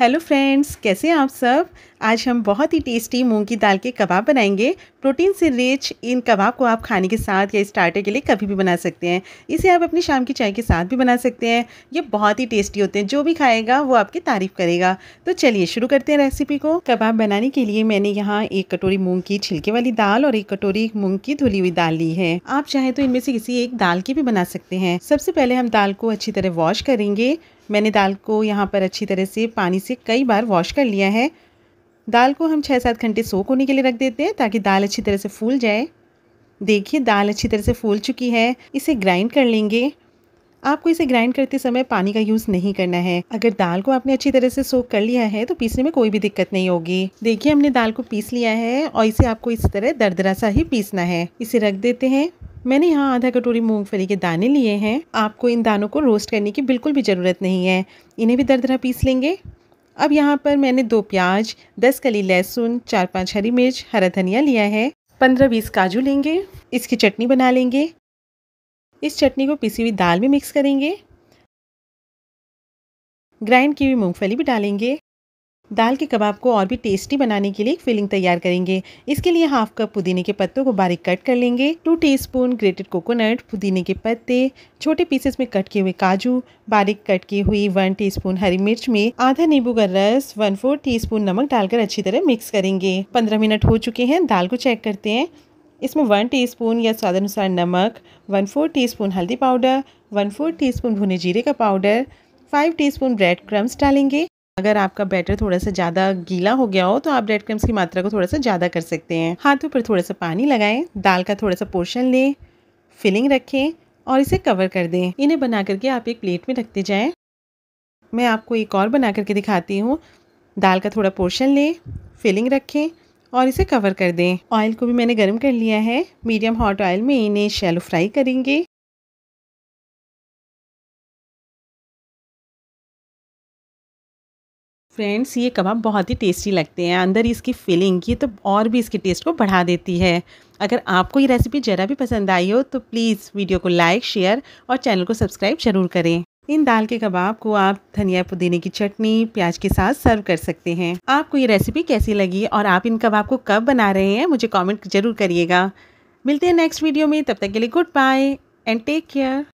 hello friends कैसे हैं आप सब आज हम बहुत ही टेस्टी मूंग की दाल के कबाब बनाएंगे प्रोटीन से रिच इन कबाब को आप खाने के साथ या स्टार्टर के लिए कभी भी बना सकते हैं इसे आप अपनी शाम की चाय के साथ भी बना सकते हैं ये बहुत ही टेस्टी होते हैं जो भी खाएगा वो आपकी तारीफ करेगा तो चलिए शुरू करते हैं रेसिपी को कबाब बनाने के लिए मैंने यहाँ एक कटोरी मूँग की छिलके वाली दाल और एक कटोरी मूँग की धुली हुई दाल ली है आप चाहे तो इनमें से किसी एक दाल की भी बना सकते हैं सबसे पहले हम दाल को अच्छी तरह वॉश करेंगे मैंने दाल को यहाँ पर अच्छी तरह से पानी से कई बार वॉश कर लिया है दाल को हम छः सात घंटे सोक होने के लिए रख देते हैं ताकि दाल अच्छी तरह से फूल जाए देखिए दाल अच्छी तरह से फूल चुकी है इसे ग्राइंड कर लेंगे आपको इसे ग्राइंड करते समय पानी का यूज़ नहीं करना है अगर दाल को आपने अच्छी तरह से सोक कर लिया है तो पीसने में कोई भी दिक्कत नहीं होगी देखिए हमने दाल को पीस लिया है और इसे आपको इस तरह दरदरा सा ही पीसना है इसे रख देते हैं मैंने यहाँ आधा कटोरी मूंगफली के दाने लिए हैं आपको इन दानों को रोस्ट करने की बिल्कुल भी ज़रूरत नहीं है इन्हें भी दरदरा पीस लेंगे अब यहाँ पर मैंने दो प्याज दस कली लहसुन चार पाँच हरी मिर्च हरा धनिया लिया है पंद्रह बीस काजू लेंगे इसकी चटनी बना लेंगे इस चटनी को पीसी हुई दाल में मिक्स करेंगे ग्राइंड की हुई मूँगफली भी डालेंगे दाल के कबाब को और भी टेस्टी बनाने के लिए एक फिलिंग तैयार करेंगे इसके लिए हाफ कप पुदीने के पत्तों को बारीक कट कर लेंगे टू टीस्पून ग्रेटेड कोकोनट पुदीने के पत्ते छोटे पीसेस में कट किए हुए काजू बारीक कट की हुई वन टीस्पून हरी मिर्च में आधा नींबू का रस वन फोर टी नमक डालकर अच्छी तरह मिक्स करेंगे पंद्रह मिनट हो चुके हैं दाल को चेक करते हैं इसमें वन टी या स्वाद अनुसार नमक वन फोर टी हल्दी पाउडर वन फोर टी भुने जीरे का powder five T bread crumbs डालेंगे अगर आपका बैटर थोड़ा सा ज़्यादा गीला हो गया हो तो आप ब्रेड क्रम्स की मात्रा को थोड़ा सा ज़्यादा कर सकते हैं हाथों पर थोड़ा सा पानी लगाएं दाल का थोड़ा सा पोर्शन लें फिलिंग रखें और इसे कवर कर दें इन्हें बना करके आप एक प्लेट में रखते जाए मैं आपको एक और बना करके दिखाती हूँ दाल का थोड़ा पोर्शन लें फिलिंग रखें और इसे कवर कर दें ऑयल को भी मैंने गर्म कर लिया है मीडियम हॉट ऑयल में इन्हें शैलो फ्राई करेंगे फ्रेंड्स ये कबाब बहुत ही टेस्टी लगते हैं अंदर इसकी फीलिंग ये तो और भी इसके टेस्ट को बढ़ा देती है अगर आपको ये रेसिपी ज़रा भी पसंद आई हो तो प्लीज़ वीडियो को लाइक शेयर और चैनल को सब्सक्राइब ज़रूर करें इन दाल के कबाब को आप धनिया पुदीने की चटनी प्याज के साथ सर्व कर सकते हैं आपको ये रेसिपी कैसी लगी और आप इन कबाब को कब बना रहे हैं मुझे कमेंट जरूर करिएगा मिलते हैं नेक्स्ट वीडियो में तब तक के लिए goodbye and take care